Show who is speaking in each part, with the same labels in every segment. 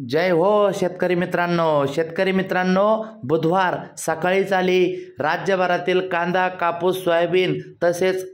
Speaker 1: जय हो शेतकरी मित्रांनो शेतकरी मित्रांनो बुधवार सकाळी चाली राज्यभरातील कांदा कापूस सोयाबीन तसेच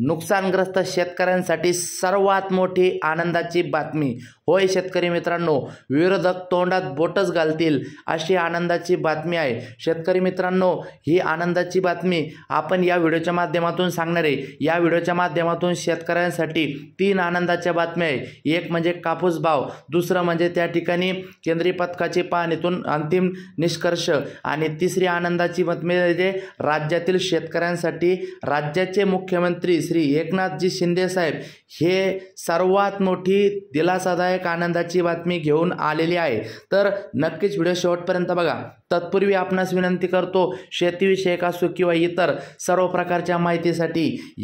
Speaker 1: नुकसानग्रस्त शेतकऱ्यांसाठी सर्वात मोठी आनंदाची बातमी होय शेतकरी मित्रांनो विरोधक तोंडात बोटच घालतील अशी आनंदाची बातमी आहे शेतकरी मित्रांनो ही आनंदाची बातमी आपण या व्हिडिओच्या माध्यमातून सांगणार आहे या व्हिडिओच्या माध्यमातून शेतकऱ्यांसाठी तीन आनंदाच्या बातम्या आहे एक म्हणजे कापूस भाव दुसरं म्हणजे त्या ठिकाणी केंद्रीय पथकाची पाहणीतून अंतिम निष्कर्ष आणि तिसरी आनंदाची बातमी म्हणजे राज्यातील शेतकऱ्यांसाठी राज्याचे मुख्यमंत्री श्री एकनाथजी शिंदेसाहेब हे सर्वात मोठी दिलासादायक आनंदाची बातमी घेऊन आलेली आहे तर नक्कीच व्हिडिओ शेवटपर्यंत बघा तत्पूर्वी आपणास विनंती करतो शेतीविषयक असो किंवा इतर सर्व प्रकारच्या माहितीसाठी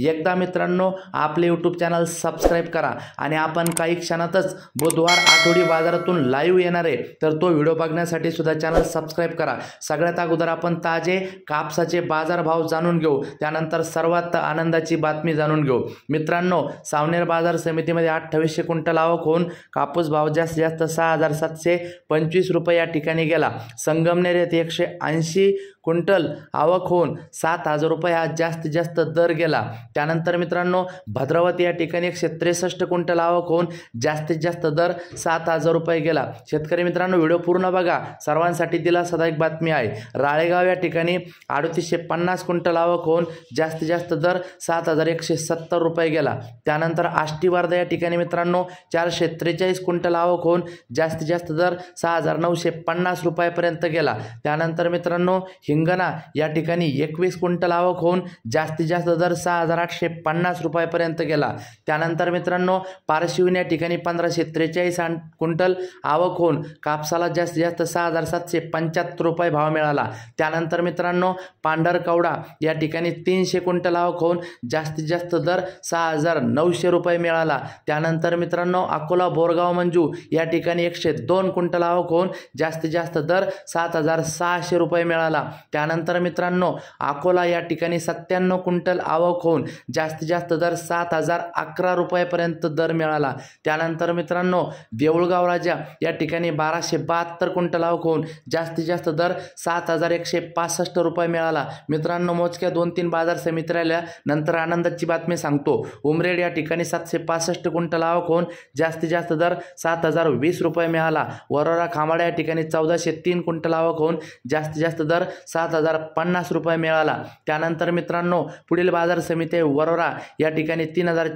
Speaker 1: एकदा मित्रांनो आपले यूट्यूब चॅनल सबस्क्राईब करा आणि आपण काही क्षणातच बुधवार आठवडी बाजारातून लाईव्ह येणार आहे तर तो व्हिडिओ बघण्यासाठी सुद्धा चॅनल सबस्क्राईब करा सगळ्यात अगोदर आपण ताजे कापसाचे बाजारभाव जाणून घेऊ त्यानंतर सर्वात आनंदाची बातमी बातमी जाणून घेऊ मित्रांनो सावनेर बाजार समितीमध्ये अठ्ठावीसशे क्विंटल आवक होऊन कापूस भाव जास्तीत जास्त सहा हजार सातशे पंचवीस रुपये या ठिकाणी गेला संगमनेर येथे एकशे ऐंशी क्विंटल आवक होऊन सात हजार रुपये हा जास्तीत जास्त दर गेला त्यानंतर मित्रांनो भद्रावती या ठिकाणी एकशे त्रेसष्ट क्विंटल आवक होऊन जास्तीत जास्त दर सात हजार रुपये गेला शेतकरी मित्रांनो व्हिडिओ पूर्ण बघा सर्वांसाठी दिला सदा एक बातमी आहे राळेगाव या ठिकाणी अडतीसशे पन्नास क्विंटल आवक होऊन जास्तीत जास्त दर सात हजार एकशे सत्तर रुपये गेला त्यानंतर आष्टी या ठिकाणी मित्रांनो चारशे त्रेचाळीस क्विंटल आवक होऊन जास्तीत जास्त दर सहा हजार नऊशे पन्नास रुपयापर्यंत गेला त्यानंतर मित्रांनो हिंगणा या ठिकाणी एकवीस क्विंटल आवक होऊन जास्तीत जास्त दर सहा हजार आठशे पन्नास रुपयापर्यंत गेला त्यानंतर मित्रांनो पारशिवून या ठिकाणी पंधराशे त्रेचाळीस क्विंटल आवक होऊन कापसाला जास्तीत जास्त सहा हजार सातशे पंच्याहत्तर रुपये भाव मिळाला त्यानंतर मित्रांनो पांढरकवडा या ठिकाणी तीनशे क्विंटल आवक होऊन जास्तीत जास्त दर सहा हजार नऊशे रुपये मिळाला त्यानंतर मित्रांनो अकोला बोरगाव मंजू या ठिकाणी एकशे दोन क्विंटल आवक होऊन जास्तीत जास्त दर सात हजार सहाशे रुपये मिळाला त्यानंतर मित्रांनो अकोला या ठिकाणी सत्त्याण्णव क्विंटल आवक होऊन जास्तीत जास्त दर सात हजार अकरा रुपयापर्यंत दर मिळाला त्यानंतर मित्रांनो देऊळगाव राजा या ठिकाणी बाराशे बहात्तर क्विंटल आवक होऊन जास्तीत जास्त दर सात हजार एकशे पासष्ट रुपये मिळाला मित्रांनो मोजक्या दोन तीन बाजार समित्र नंतर आनंद नंतरची बातमी सांगतो उमरेड या ठिकाणी सातशे पासष्ट क्विंटल आवक होऊन जास्तीत जास्त दर सात हजार वीस रुपये मिळाला वरोरा खामाडा या ठिकाणी चौदाशे तीन क्विंटल आवक होऊन जास्तीत जास्त दर सात हजार पन्नास रुपये मिळाला त्यानंतर मित्रांनो पुढील बाजार समिती वरोरा या ठिकाणी तीन हजार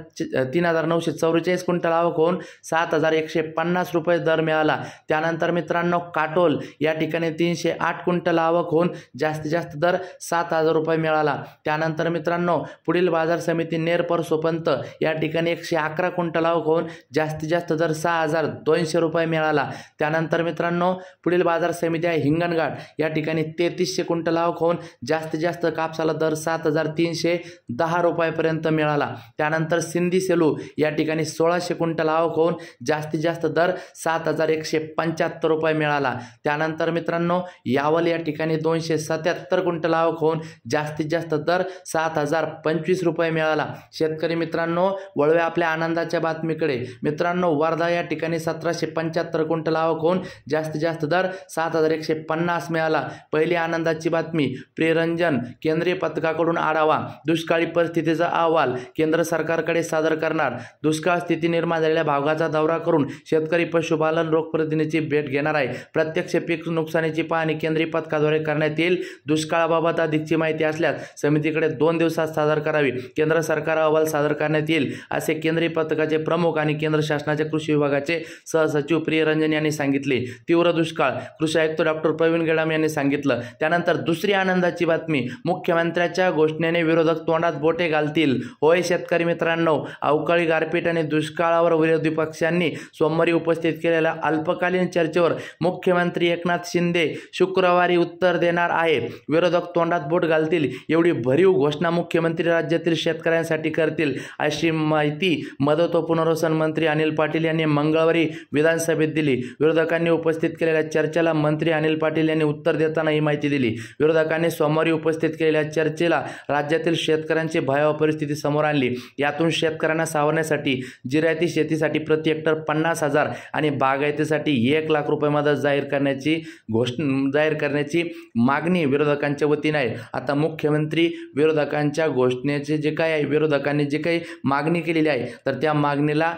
Speaker 1: तीन हजार नऊशे चौवेचाळीस क्विंटल आवक होऊन सात हजार एकशे पन्नास रुपये दर मिळाला त्यानंतर मित्रांनो काटोल या ठिकाणी तीनशे आठ क्विंटल आवक होऊन जास्तीत जास्त दर सात हजार रुपये मिळाला त्यानंतर मित्रांनो पुढील बाजार समिती नेर परसोपंत या ठिकाणी एकशे अकरा क्विंटल होऊन जास्तीत जास्त दर सहा हजार दोनशे रुपये मिळाला त्यानंतर मित्रांनो पुढील बाजार समिती आहे हिंगणघाट या ठिकाणी तेहतीसशे क्विंटल आवक होऊन जास्तीत जास्त कापसाला दर सात हजार तीनशे दहा रुपयापर्यंत मिळाला त्यानंतर सिंधी सेलू या ठिकाणी सोळाशे क्विंटल आवक होऊन जास्तीत जास्त दर सात हजार एकशे पंच्याहत्तर रुपये मिळाला त्यानंतर मित्रांनो यावल या ठिकाणी दोनशे सत्याहत्तर क्विंटल आवक होऊन जास्तीत जास्त दर सात हजार पंचवीस रुपये मिळाला शेतकरी मित्रांनो वळव्या आपल्या आनंदाच्या बातमीकडे मित्रांनो वर्धा या ठिकाणी सतराशे पंच्याहत्तर क्विंटल आवक होऊन जास्तीत जास्त दर सात हजार एकशे पन्नास मिळाला पहिली आनंदाची बातमी प्रिरंजन केंद्रीय पथकाकडून आढावा दुष्काळी परिस्थितीचा अहवाल केंद्र सरकारकडे सादर करणार दुष्काळ स्थिती निर्माण झालेल्या भागाचा दौरा करून शेतकरी पशुपालन रोगप्रतिनिधीची भेट घेणार आहे प्रत्यक्ष पीक नुकसानीची पाहणी केंद्रीय पथकाद्वारे करण्यात येईल दुष्काळाबाबत अधिकची माहिती असल्यास समितीकडे दोन दिवसात सादर करावी केंद्र सरकार अहवाल सादर करण्यात येईल असे केंद्रीय पथकाचे प्रमुख आणि केंद्र शासनाच्या कृषी विभागाचे सहसचिव प्रियरंजन यांनी सांगितले तीव्र दुष्काळ कृषी आयुक्त डॉक्टर प्रवीण गेडाम यांनी सांगितलं त्यानंतर दुसरी आनंदाची बातमी मुख्यमंत्र्याच्या घोषणेने विरोधक तोंडात बोटे घालतील होय शेतकरी मित्रांनो अवकाळी गारपीट आणि दुष्काळावर विरोधी पक्षांनी सोमवारी उपस्थित केलेल्या अल्पकालीन चर्चेवर मुख्यमंत्री एकनाथ शिंदे शुक्रवारी उत्तर देणार आहे विरोधक तोंडात बोट घालतील एवढी भरीव घोषणा मुख्यमंत्री राज्यातील शेत शेतकऱ्यांसाठी करतील अशी माहिती मदत व पुनर्वसन मंत्री अनिल पाटील यांनी मंगळवारी विधानसभेत दिली विरोधकांनी उपस्थित केलेल्या चर्चेला मंत्री अनिल पाटील यांनी उत्तर देताना ही माहिती दिली विरोधकांनी सोमवारी उपस्थित केलेल्या चर्चेला राज्यातील शेतकऱ्यांची भयावह परिस्थिती समोर आणली यातून शेतकऱ्यांना सावरण्यासाठी जिरायती शेतीसाठी प्रति हेक्टर पन्नास हजार आणि बागायतीसाठी एक लाख रुपये मदत जाहीर करण्याची घोष जाहीर करण्याची मागणी विरोधकांच्या वतीने आहे आता मुख्यमंत्री विरोधकांच्या घोषणेचे जे काय आहे विरोधकांनी जी काही मागणी केलेली आहे तर त्या मागणीला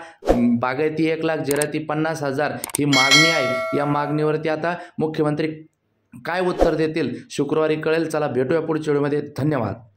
Speaker 1: बागायती एक लाख जिराती पन्नास हजार ही मागणी आहे या मागणीवरती आता मुख्यमंत्री काय उत्तर देतील शुक्रवारी कळेल चला भेटूया पुढच्या व्हिडिओमध्ये धन्यवाद